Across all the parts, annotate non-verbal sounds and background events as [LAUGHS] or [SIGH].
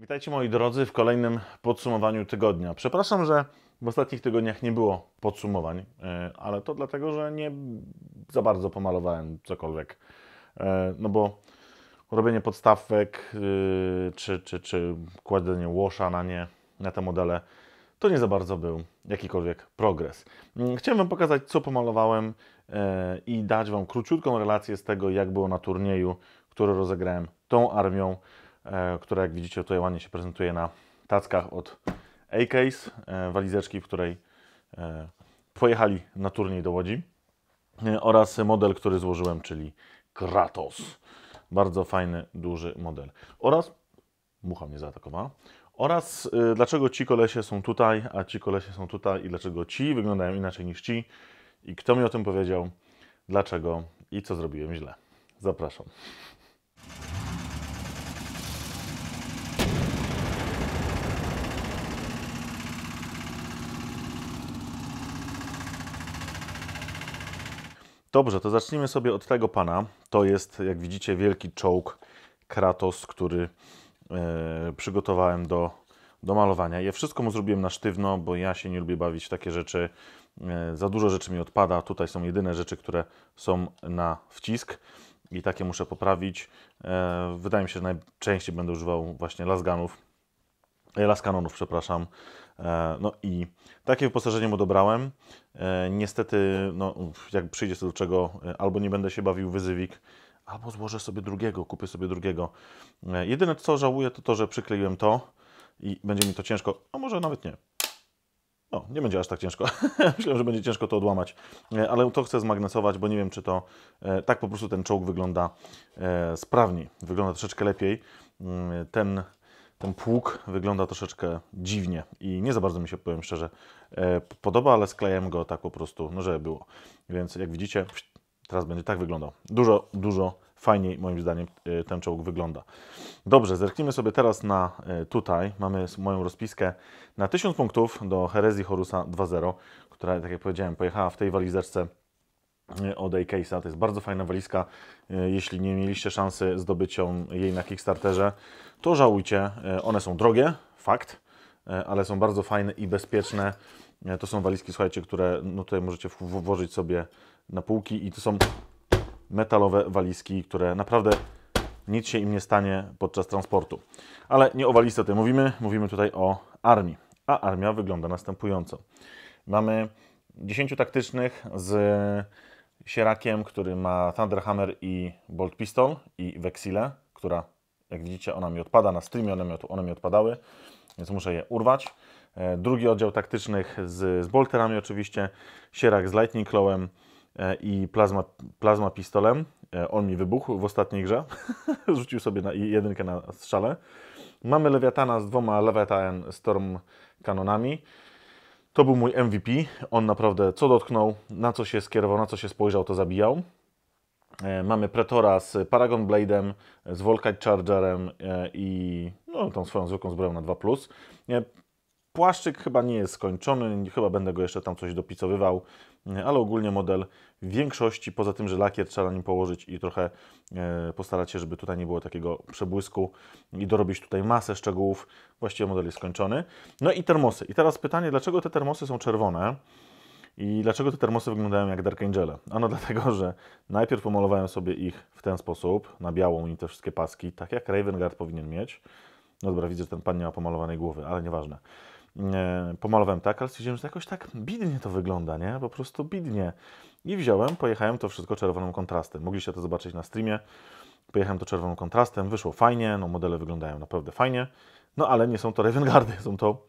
Witajcie moi drodzy w kolejnym podsumowaniu tygodnia. Przepraszam, że w ostatnich tygodniach nie było podsumowań, e, ale to dlatego, że nie za bardzo pomalowałem cokolwiek. E, no bo robienie podstawek e, czy, czy, czy kładzenie łosza na nie, na te modele, to nie za bardzo był jakikolwiek progres. Mm, chciałem Wam pokazać, co pomalowałem i dać Wam króciutką relację z tego, jak było na turnieju, który rozegrałem tą armią E, która jak widzicie tutaj ładnie się prezentuje na tackach od A-Case, e, walizeczki, w której e, pojechali na turniej do Łodzi oraz model, który złożyłem, czyli Kratos. Bardzo fajny, duży model. Oraz, mucha mnie zaatakowała, oraz dlaczego ci kolesie są tutaj, a ci kolesie są tutaj i dlaczego ci wyglądają inaczej niż ci i kto mi o tym powiedział, dlaczego i co zrobiłem źle. Zapraszam. Dobrze, to zacznijmy sobie od tego pana. To jest, jak widzicie, wielki czołg Kratos, który e, przygotowałem do, do malowania. Ja wszystko mu zrobiłem na sztywno, bo ja się nie lubię bawić w takie rzeczy. E, za dużo rzeczy mi odpada. Tutaj są jedyne rzeczy, które są na wcisk i takie muszę poprawić. E, wydaje mi się, że najczęściej będę używał właśnie lasganów las kanonów, przepraszam. E, no i takie wyposażenie mu dobrałem. E, niestety, no, jak przyjdzie to do czego, e, albo nie będę się bawił wyzywik, albo złożę sobie drugiego, kupię sobie drugiego. Jedyne co żałuję to to, że przykleiłem to i będzie mi to ciężko, a może nawet nie. No, nie będzie aż tak ciężko. [LAUGHS] Myślałem, że będzie ciężko to odłamać, ale to chcę zmagnesować, bo nie wiem, czy to tak po prostu ten czołg wygląda sprawniej. Wygląda troszeczkę lepiej. Mm, ten ten pług wygląda troszeczkę dziwnie i nie za bardzo mi się, powiem szczerze, e, podoba, ale sklejam go tak po prostu, no żeby było. Więc jak widzicie, teraz będzie tak wyglądał. Dużo, dużo fajniej moim zdaniem e, ten czołg wygląda. Dobrze, zerknijmy sobie teraz na e, tutaj. Mamy moją rozpiskę na 1000 punktów do Herezji Horusa 2.0, która, tak jak powiedziałem, pojechała w tej walizeczce od A-Case'a. To jest bardzo fajna walizka. E, jeśli nie mieliście szansy zdobyć ją jej na Kickstarterze, to żałujcie. E, one są drogie, fakt, e, ale są bardzo fajne i bezpieczne. To są walizki, słuchajcie, które no tutaj możecie włożyć sobie na półki i to są metalowe walizki, które naprawdę nic się im nie stanie podczas transportu. Ale nie o walizce tutaj mówimy, mówimy tutaj o armii. A armia wygląda następująco. Mamy 10 taktycznych z sierakiem, który ma Thunderhammer i Bolt Pistol i Vexile, która jak widzicie ona mi odpada na streamie, one mi, one mi odpadały, więc muszę je urwać. E, drugi oddział taktycznych z, z bolterami oczywiście, sierak z Lightning Clawem e, i plazma, plazma pistolem. E, on mi wybuchł w ostatniej grze, [LAUGHS] rzucił sobie na, jedynkę na strzale. Mamy lewiatana z dwoma lewiatan storm kanonami. To był mój MVP. On naprawdę co dotknął, na co się skierował, na co się spojrzał, to zabijał. E, mamy Pretora z Paragon Blade'em, z Volkite Chargerem e, i no, tą swoją zwykłą zbroją na 2+. Płaszczyk chyba nie jest skończony, chyba będę go jeszcze tam coś dopicowywał, e, ale ogólnie model w większości, poza tym, że lakier trzeba na nim położyć i trochę e, postarać się, żeby tutaj nie było takiego przebłysku i dorobić tutaj masę szczegółów, właściwie model jest skończony. No i termosy. I teraz pytanie, dlaczego te termosy są czerwone? I dlaczego te termosy wyglądają jak Dark Angel? Ano [LAUGHS] dlatego, że najpierw pomalowałem sobie ich w ten sposób, na białą i te wszystkie paski, tak jak Raven Guard powinien mieć. No dobra, widzę, że ten pan nie ma pomalowanej głowy, ale nieważne. E, pomalowałem tak, ale stwierdziłem, że jakoś tak bidnie to wygląda, nie? Po prostu bidnie. I wziąłem, pojechałem to wszystko czerwonym kontrastem. Mogliście to zobaczyć na streamie. Pojechałem to czerwonym kontrastem, wyszło fajnie, no modele wyglądają naprawdę fajnie, no ale nie są to Ravengardy, są to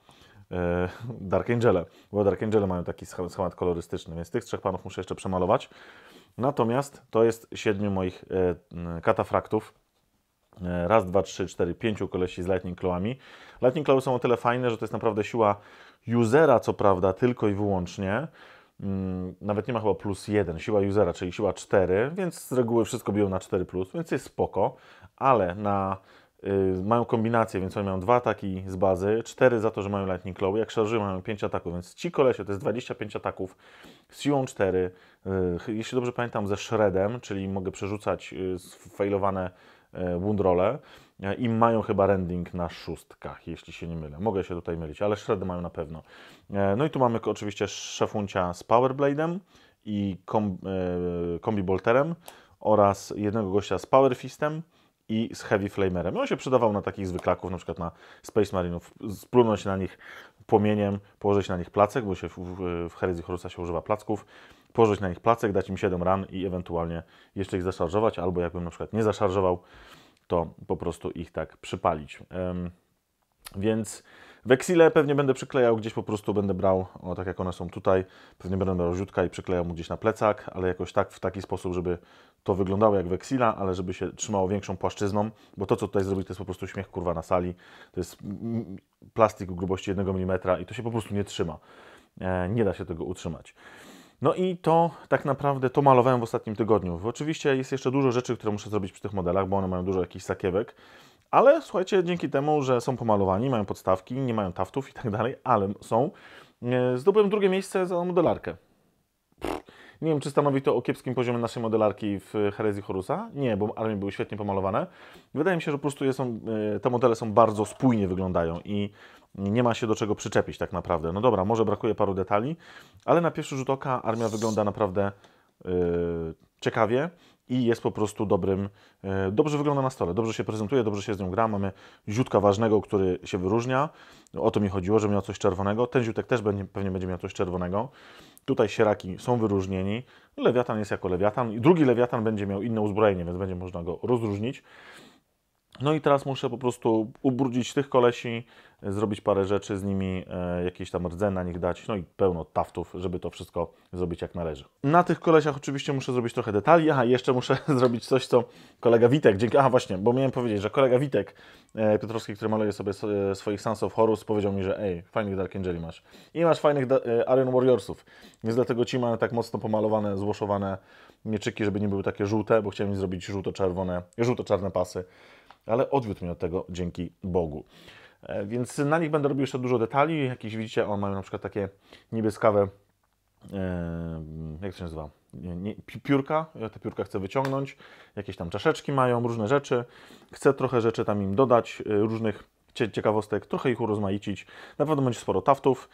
e, Dark Angele, bo Dark Angele mają taki schemat kolorystyczny, więc tych trzech panów muszę jeszcze przemalować. Natomiast to jest siedmiu moich e, katafraktów, raz, dwa, trzy, cztery, pięciu kolesi z Lightning Clawami. Lightning Clawy są o tyle fajne, że to jest naprawdę siła usera, co prawda, tylko i wyłącznie. Mm, nawet nie ma chyba plus jeden, siła usera, czyli siła 4, więc z reguły wszystko biją na 4, plus, więc jest spoko, ale na y, mają kombinację, więc oni mają dwa ataki z bazy, cztery za to, że mają Lightning Claw, jak szarżyły mają 5 ataków, więc ci kolesie to jest 25 ataków z siłą 4, y, jeśli dobrze pamiętam ze shredem, czyli mogę przerzucać yy, failowane E, Wundrole e, i mają chyba rending na szóstkach, jeśli się nie mylę. Mogę się tutaj mylić, ale szredy mają na pewno. E, no i tu mamy oczywiście szefuncia z Powerblade'em i kombi bolterem oraz jednego gościa z Power Fistem i z Heavy Flamerem. No, on się przydawał na takich zwyklaków, na przykład na Space Marinów, splunąć na nich płomieniem, położyć na nich placek, bo się w, w Herezy Horusa się używa placków położyć na nich placek, dać im 7 ran i ewentualnie jeszcze ich zaszarżować, albo jakbym na przykład nie zaszarżował, to po prostu ich tak przypalić. Więc weksile pewnie będę przyklejał gdzieś, po prostu będę brał, o, tak jak one są tutaj, pewnie będę brał ziutka i przyklejał mu gdzieś na plecak, ale jakoś tak, w taki sposób, żeby to wyglądało jak weksila, ale żeby się trzymało większą płaszczyzną, bo to, co tutaj zrobić to jest po prostu śmiech kurwa na sali. To jest plastik o grubości 1 mm i to się po prostu nie trzyma. E, nie da się tego utrzymać. No i to tak naprawdę to malowałem w ostatnim tygodniu. Oczywiście jest jeszcze dużo rzeczy, które muszę zrobić przy tych modelach, bo one mają dużo jakichś sakiewek. Ale słuchajcie, dzięki temu, że są pomalowani, mają podstawki, nie mają taftów i tak dalej, ale są, e, zdobyłem drugie miejsce za modelarkę. Nie wiem, czy stanowi to o kiepskim poziomie naszej modelarki w Herezji Horusa. Nie, bo armie były świetnie pomalowane. Wydaje mi się, że po prostu są, e, te modele są bardzo spójnie wyglądają i nie ma się do czego przyczepić tak naprawdę. No dobra, może brakuje paru detali, ale na pierwszy rzut oka armia wygląda naprawdę yy, ciekawie i jest po prostu dobrym, e, dobrze wygląda na stole, dobrze się prezentuje, dobrze się z nią gra, mamy ziutka ważnego, który się wyróżnia, o to mi chodziło, że miał coś czerwonego, ten ziutek też będzie, pewnie będzie miał coś czerwonego, Tutaj sieraki są wyróżnieni. Lewiatan jest jako lewiatan. I drugi lewiatan będzie miał inne uzbrojenie, więc będzie można go rozróżnić. No i teraz muszę po prostu ubrudzić tych kolesi, zrobić parę rzeczy z nimi, e, jakieś tam rdze na nich dać, no i pełno taftów, żeby to wszystko zrobić jak należy. Na tych kolesiach oczywiście muszę zrobić trochę detali, aha, jeszcze muszę [LAUGHS] zrobić coś, co kolega Witek, dzięki, aha właśnie, bo miałem powiedzieć, że kolega Witek e, Piotrowski, który maluje sobie e, swoich Sons of Horus, powiedział mi, że ej, fajnych Dark Angeli masz i masz fajnych da, e, Iron Warriorsów, więc dlatego ci mam tak mocno pomalowane, złoszowane mieczyki, żeby nie były takie żółte, bo chciałem zrobić żółto-czerwone, żółto-czarne pasy ale odwiódł mnie od tego dzięki Bogu. E, więc na nich będę robił jeszcze dużo detali. Jakieś widzicie, on ma na przykład takie niebieskawe, e, jak to się nazywa? piórka, ja te piórka chcę wyciągnąć, jakieś tam czaszeczki mają, różne rzeczy. Chcę trochę rzeczy tam im dodać, e, różnych ciekawostek, trochę ich urozmaicić. Na pewno będzie sporo taftów,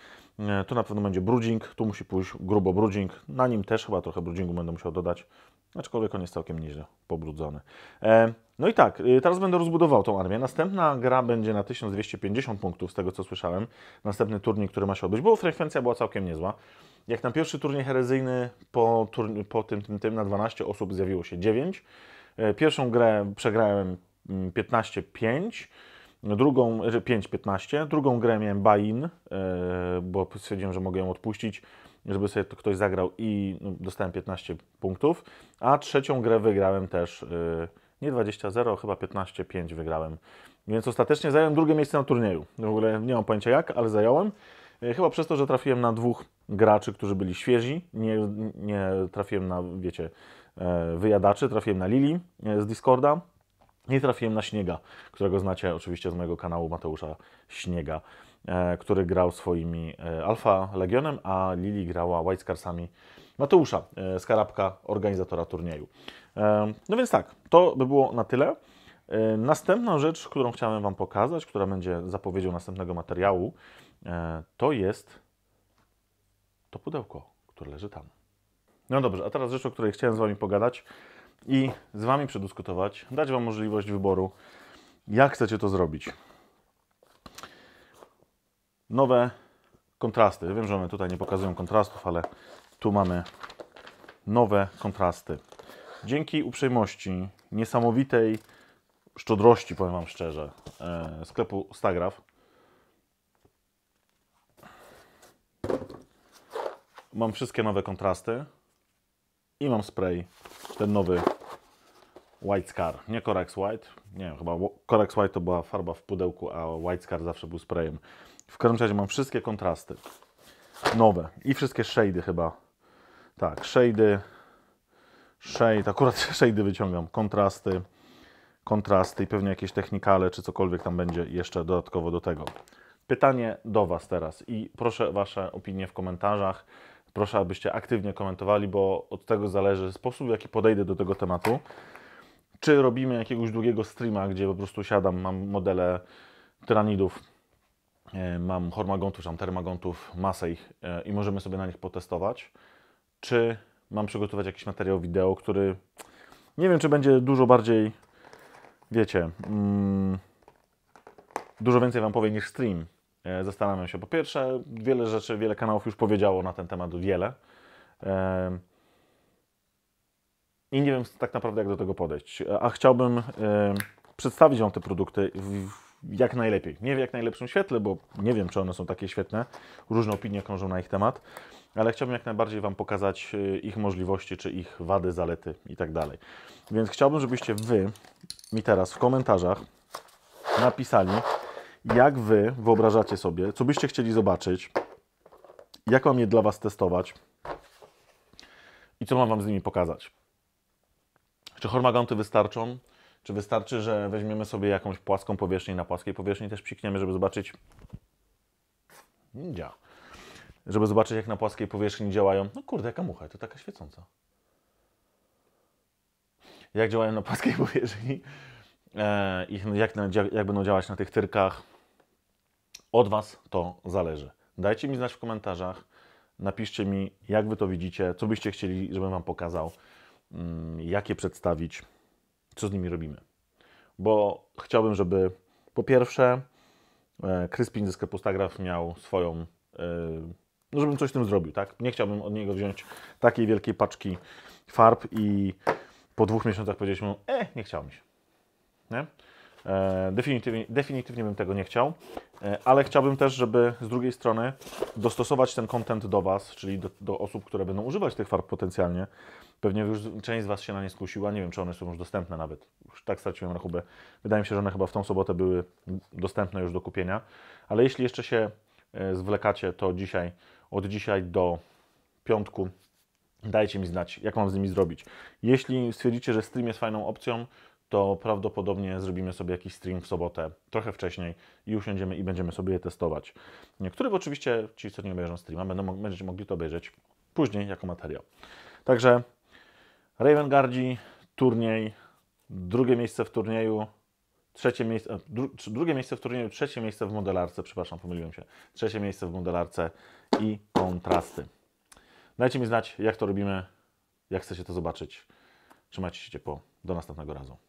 tu na pewno będzie brudzing, tu musi pójść grubo brudzing, na nim też chyba trochę brudzingu będę musiał dodać. Aczkolwiek on jest całkiem nieźle pobrudzony. E, no i tak, y, teraz będę rozbudował tą armię. Następna gra będzie na 1250 punktów, z tego co słyszałem. Następny turniej, który ma się odbyć, bo frekwencja była całkiem niezła. Jak na pierwszy turniej herezyjny po, turnie, po tym, tym, tym na 12 osób zjawiło się 9. E, pierwszą grę przegrałem 15-5 mm, drugą, 5-15, e, drugą grę miałem buy-in, e, bo stwierdziłem, że mogę ją odpuścić żeby sobie to ktoś zagrał i no, dostałem 15 punktów, a trzecią grę wygrałem też y, nie 20-0, chyba 15-5 wygrałem. Więc ostatecznie zająłem drugie miejsce na turnieju. W ogóle nie mam pojęcia jak, ale zająłem. Y, chyba przez to, że trafiłem na dwóch graczy, którzy byli świeżi. Nie, nie trafiłem na, wiecie, e, wyjadaczy, trafiłem na Lili e, z Discorda. Nie trafiłem na Śniega, którego znacie oczywiście z mojego kanału Mateusza Śniega. E, który grał swoimi e, Alfa Legionem, a Lili grała White Scarsami Mateusza Skarabka, e, organizatora turnieju. No więc tak, to by było na tyle. Następna rzecz, którą chciałem Wam pokazać, która będzie zapowiedzią następnego materiału, to jest to pudełko, które leży tam. No dobrze, a teraz rzecz, o której chciałem z Wami pogadać i z Wami przedyskutować, dać Wam możliwość wyboru, jak chcecie to zrobić nowe kontrasty. Wiem, że one tutaj nie pokazują kontrastów, ale tu mamy nowe kontrasty. Dzięki uprzejmości, niesamowitej szczodrości, powiem Wam szczerze, e, sklepu Stagraf, mam wszystkie nowe kontrasty i mam spray, ten nowy White Scar, nie Corex White, nie wiem, chyba Corex White to była farba w pudełku, a White Scar zawsze był sprayem. W każdym razie mam wszystkie kontrasty nowe i wszystkie shady chyba. Tak, shady, shade, akurat [LAUGHS] shady wyciągam, kontrasty, kontrasty i pewnie jakieś technikale czy cokolwiek tam będzie jeszcze dodatkowo do tego. Pytanie do Was teraz i proszę Wasze opinie w komentarzach. Proszę, abyście aktywnie komentowali, bo od tego zależy sposób, w jaki podejdę do tego tematu. Czy robimy jakiegoś długiego streama, gdzie po prostu siadam, mam modele tyranidów E, mam hormagontów, mam termagontów, masę ich e, i możemy sobie na nich potestować, czy mam przygotować jakiś materiał wideo, który nie wiem, czy będzie dużo bardziej, wiecie, mm, dużo więcej Wam powie niż stream. E, zastanawiam się. Po pierwsze, wiele rzeczy, wiele kanałów już powiedziało na ten temat wiele. I nie wiem tak naprawdę, jak do tego podejść. A chciałbym przedstawić Wam te produkty w jak najlepiej. Nie w jak najlepszym świetle, bo nie wiem, czy one są takie świetne. Różne opinie krążą na ich temat, ale chciałbym jak najbardziej Wam pokazać y, ich możliwości, czy ich wady, zalety i tak dalej. Więc chciałbym, żebyście Wy mi teraz w komentarzach napisali, jak Wy wyobrażacie sobie, co byście chcieli zobaczyć, jak mam je dla Was testować i co mam Wam z nimi pokazać. Czy hormagonty wystarczą? Czy wystarczy, że weźmiemy sobie jakąś płaską powierzchnię i na płaskiej powierzchni też psikniemy, żeby zobaczyć... Działa. Żeby zobaczyć, jak na płaskiej powierzchni działają... No kurde, jaka mucha, to taka świecąca. Jak działają na płaskiej [LAUGHS] powierzchni, e, ich, jak, jak będą działać na tych tyrkach. Od Was to zależy. Dajcie mi znać w komentarzach, napiszcie mi, jak Wy to widzicie, co byście chcieli, żebym Wam pokazał, mm, jakie przedstawić co z nimi robimy. Bo chciałbym, żeby po pierwsze Kryspin e, ze sklepu Stagraf miał swoją, e, no żebym coś z tym zrobił, tak? Nie chciałbym od niego wziąć takiej wielkiej paczki farb i po dwóch miesiącach powiedzieć mu, e, nie chciał mi się. Nie? E, definitywnie, definitywnie bym tego nie chciał, ale chciałbym też, żeby z drugiej strony dostosować ten content do Was, czyli do, do, osób, które będą używać tych farb potencjalnie, Pewnie już część z Was się na nie skusiła. Nie wiem, czy one są już dostępne nawet. Już tak straciłem rachubę. Wydaje mi się, że one chyba w tą sobotę były dostępne już do kupienia. Ale jeśli jeszcze się e, zwlekacie, to dzisiaj, od dzisiaj do piątku dajcie mi znać, jak mam z nimi zrobić. Jeśli stwierdzicie, że stream jest fajną opcją, to prawdopodobnie zrobimy sobie jakiś stream w sobotę, trochę wcześniej i usiądziemy i będziemy sobie je testować. Który oczywiście ci, co nie obejrzą streama, będą, będziecie mogli to obejrzeć później jako materiał. Także Raven Guardi, turniej, drugie miejsce w turnieju, trzecie miejsce, e, dru, drugie miejsce w turnieju, trzecie miejsce w modelarce, przepraszam, pomyliłem się, trzecie miejsce w modelarce i kontrasty. Dajcie mi znać, jak to robimy, jak chcecie to zobaczyć. Trzymajcie się ciepło. Do następnego razu.